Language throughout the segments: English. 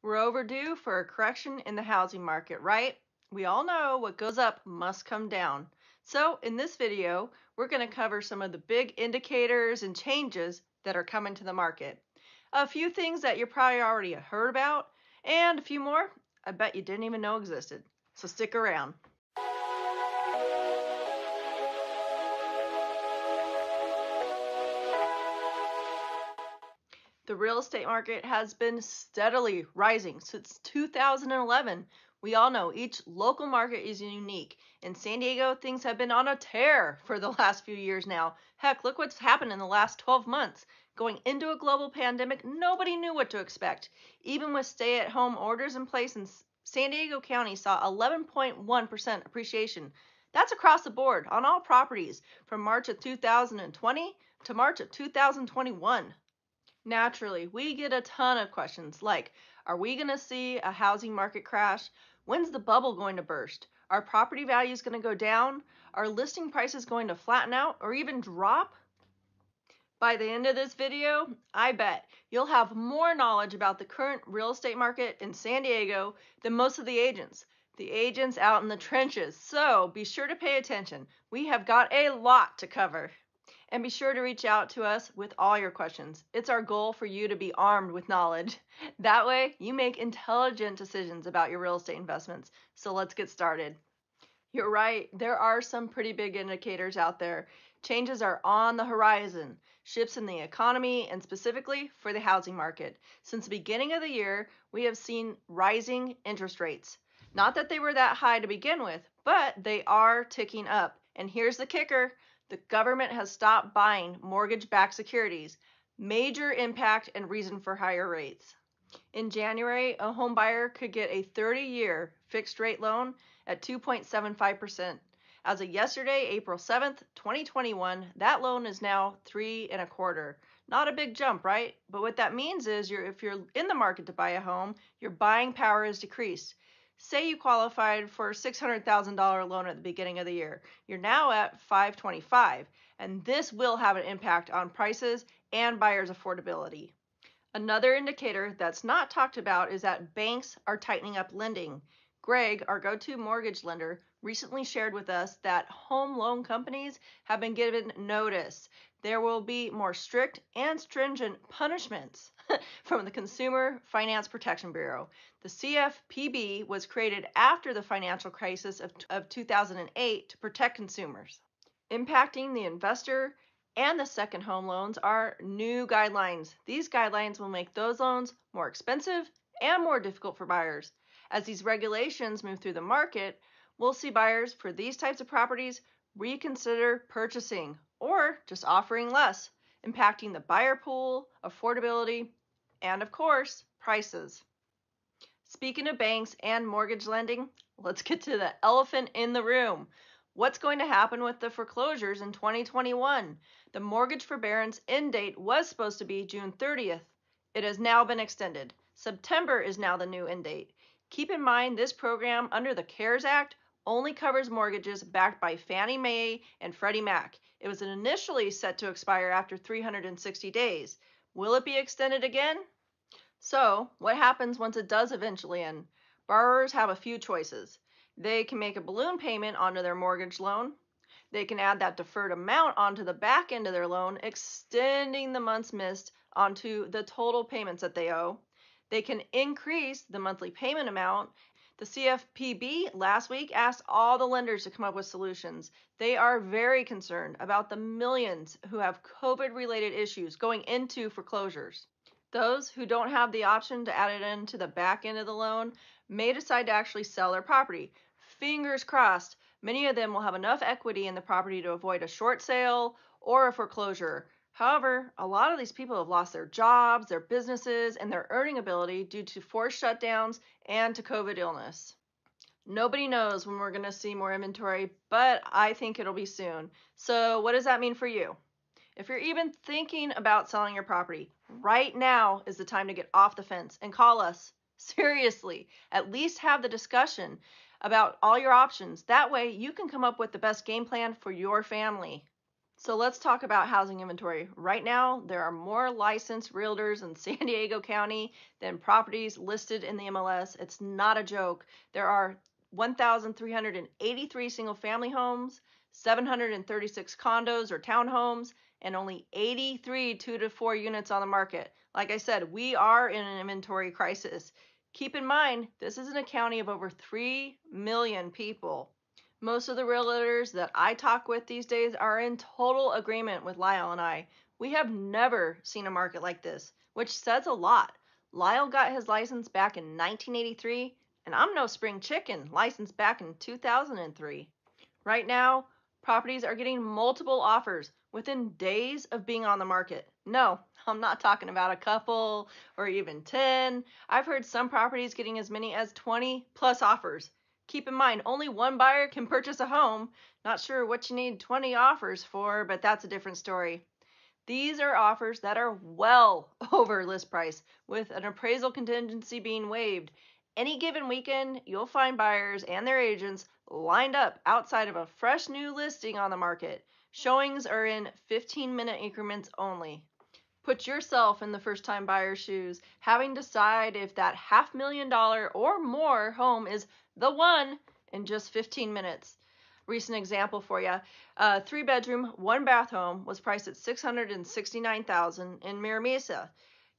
We're overdue for a correction in the housing market, right? We all know what goes up must come down. So in this video, we're going to cover some of the big indicators and changes that are coming to the market. A few things that you probably already heard about, and a few more I bet you didn't even know existed. So stick around. The real estate market has been steadily rising since 2011. We all know each local market is unique. In San Diego, things have been on a tear for the last few years now. Heck, look what's happened in the last 12 months. Going into a global pandemic, nobody knew what to expect. Even with stay at home orders in place, in San Diego County saw 11.1% appreciation. That's across the board on all properties from March of 2020 to March of 2021. Naturally, we get a ton of questions like Are we going to see a housing market crash? When's the bubble going to burst? Are property values going to go down? Are listing prices going to flatten out or even drop? By the end of this video, I bet you'll have more knowledge about the current real estate market in San Diego than most of the agents. The agents out in the trenches, so be sure to pay attention. We have got a lot to cover. And be sure to reach out to us with all your questions. It's our goal for you to be armed with knowledge. That way, you make intelligent decisions about your real estate investments. So let's get started. You're right, there are some pretty big indicators out there. Changes are on the horizon, shifts in the economy, and specifically for the housing market. Since the beginning of the year, we have seen rising interest rates. Not that they were that high to begin with, but they are ticking up. And here's the kicker the government has stopped buying mortgage backed securities. Major impact and reason for higher rates. In January, a home buyer could get a 30 year fixed rate loan at 2.75%. As of yesterday, April 7th, 2021, that loan is now three and a quarter. Not a big jump, right? But what that means is you're, if you're in the market to buy a home, your buying power is decreased. Say you qualified for a $600,000 loan at the beginning of the year. You're now at 525, and this will have an impact on prices and buyers' affordability. Another indicator that's not talked about is that banks are tightening up lending. Greg, our go to mortgage lender, recently shared with us that home loan companies have been given notice there will be more strict and stringent punishments from the Consumer Finance Protection Bureau. The CFPB was created after the financial crisis of, of 2008 to protect consumers. Impacting the investor and the second home loans are new guidelines. These guidelines will make those loans more expensive and more difficult for buyers. As these regulations move through the market, we'll see buyers for these types of properties reconsider purchasing or just offering less, impacting the buyer pool, affordability, and of course, prices. Speaking of banks and mortgage lending, let's get to the elephant in the room. What's going to happen with the foreclosures in 2021? The mortgage forbearance end date was supposed to be June 30th. It has now been extended. September is now the new end date. Keep in mind this program under the CARES Act only covers mortgages backed by Fannie Mae and Freddie Mac. It was initially set to expire after 360 days. Will it be extended again? So, what happens once it does eventually end? Borrowers have a few choices. They can make a balloon payment onto their mortgage loan. They can add that deferred amount onto the back end of their loan, extending the months missed onto the total payments that they owe. They can increase the monthly payment amount the CFPB last week asked all the lenders to come up with solutions. They are very concerned about the millions who have COVID related issues going into foreclosures. Those who don't have the option to add it into the back end of the loan may decide to actually sell their property. Fingers crossed, many of them will have enough equity in the property to avoid a short sale or a foreclosure. However, a lot of these people have lost their jobs, their businesses, and their earning ability due to forced shutdowns and to COVID illness. Nobody knows when we're going to see more inventory, but I think it'll be soon. So, what does that mean for you? If you're even thinking about selling your property, right now is the time to get off the fence and call us. Seriously, at least have the discussion about all your options. That way, you can come up with the best game plan for your family. So let's talk about housing inventory. Right now, there are more licensed realtors in San Diego County than properties listed in the MLS. It's not a joke. There are 1,383 single family homes, 736 condos or townhomes, and only 83 two to four units on the market. Like I said, we are in an inventory crisis. Keep in mind, this isn't a county of over 3 million people. Most of the realtors that I talk with these days are in total agreement with Lyle and I. We have never seen a market like this, which says a lot. Lyle got his license back in 1983, and I'm no spring chicken, licensed back in 2003. Right now, properties are getting multiple offers within days of being on the market. No, I'm not talking about a couple or even 10. I've heard some properties getting as many as 20 plus offers Keep in mind, only one buyer can purchase a home. Not sure what you need 20 offers for, but that's a different story. These are offers that are well over list price, with an appraisal contingency being waived. Any given weekend, you'll find buyers and their agents lined up outside of a fresh new listing on the market. Showings are in 15 minute increments only. Put yourself in the first time buyer's shoes, having to decide if that half million dollar or more home is the one in just 15 minutes. Recent example for you. a three bedroom, one bath home was priced at 669000 in Miramisa.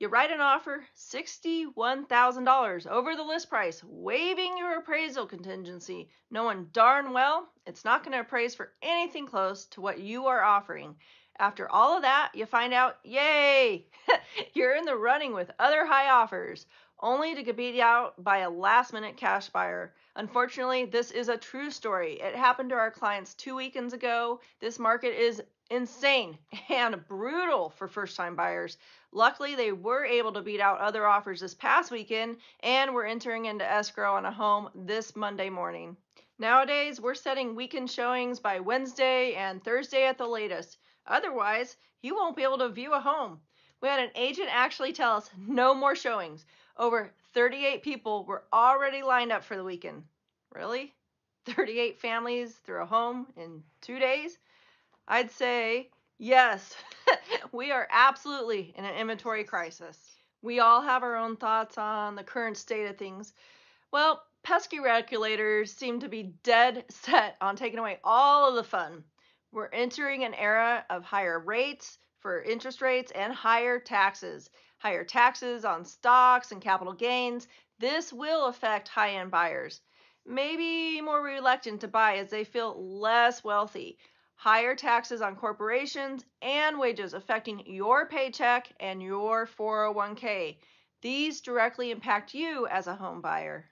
You write an offer, $61,000 over the list price, waiving your appraisal contingency, knowing darn well it's not going to appraise for anything close to what you are offering. After all of that, you find out, yay, you're in the running with other high offers only to be out by a last minute cash buyer. Unfortunately, this is a true story. It happened to our clients two weekends ago. This market is insane and brutal for first time buyers. Luckily, they were able to beat out other offers this past weekend and were entering into escrow on a home this Monday morning. Nowadays, we're setting weekend showings by Wednesday and Thursday at the latest. Otherwise, you won't be able to view a home. We had an agent actually tell us no more showings. Over 38 people were already lined up for the weekend. Really? 38 families through a home in two days? I'd say yes, we are absolutely in an inventory crisis. We all have our own thoughts on the current state of things. Well, pesky regulators seem to be dead set on taking away all of the fun. We're entering an era of higher rates, for interest rates and higher taxes. Higher taxes on stocks and capital gains. This will affect high end buyers. Maybe more reluctant to buy as they feel less wealthy. Higher taxes on corporations and wages affecting your paycheck and your 401k. These directly impact you as a home buyer.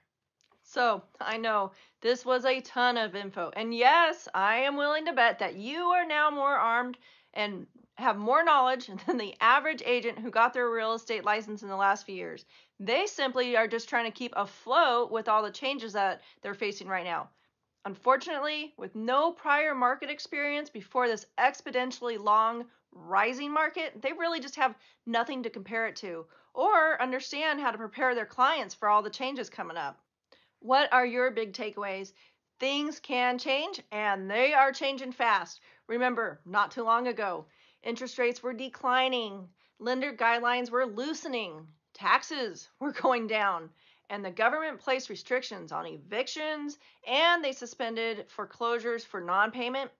So, I know this was a ton of info. And yes, I am willing to bet that you are now more armed and have more knowledge than the average agent who got their real estate license in the last few years. They simply are just trying to keep afloat with all the changes that they're facing right now. Unfortunately, with no prior market experience before this exponentially long rising market, they really just have nothing to compare it to or understand how to prepare their clients for all the changes coming up. What are your big takeaways? Things can change and they are changing fast. Remember, not too long ago, Interest rates were declining, lender guidelines were loosening, taxes were going down, and the government placed restrictions on evictions and they suspended foreclosures for non payment.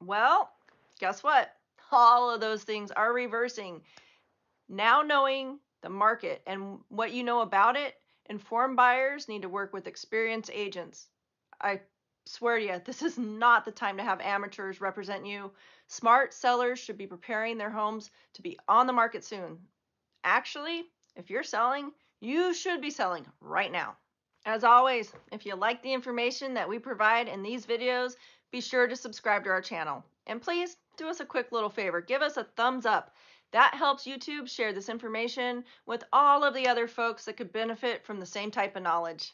Well, guess what? All of those things are reversing. Now, knowing the market and what you know about it, informed buyers need to work with experienced agents. I swear to you, this is not the time to have amateurs represent you. Smart sellers should be preparing their homes to be on the market soon. Actually, if you're selling, you should be selling right now. As always, if you like the information that we provide in these videos, be sure to subscribe to our channel. And please do us a quick little favor. Give us a thumbs up. That helps YouTube share this information with all of the other folks that could benefit from the same type of knowledge.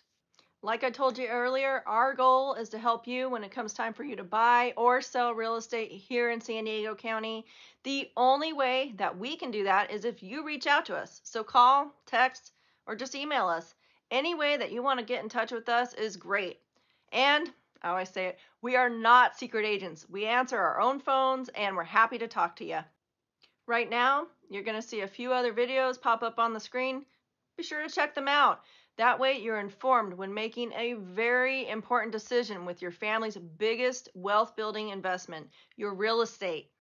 Like I told you earlier, our goal is to help you when it comes time for you to buy or sell real estate here in San Diego County. The only way that we can do that is if you reach out to us. So call, text, or just email us. Any way that you want to get in touch with us is great. And I always say it, we are not secret agents. We answer our own phones and we're happy to talk to you. Right now, you're going to see a few other videos pop up on the screen. Be sure to check them out. That way, you're informed when making a very important decision with your family's biggest wealth building investment, your real estate.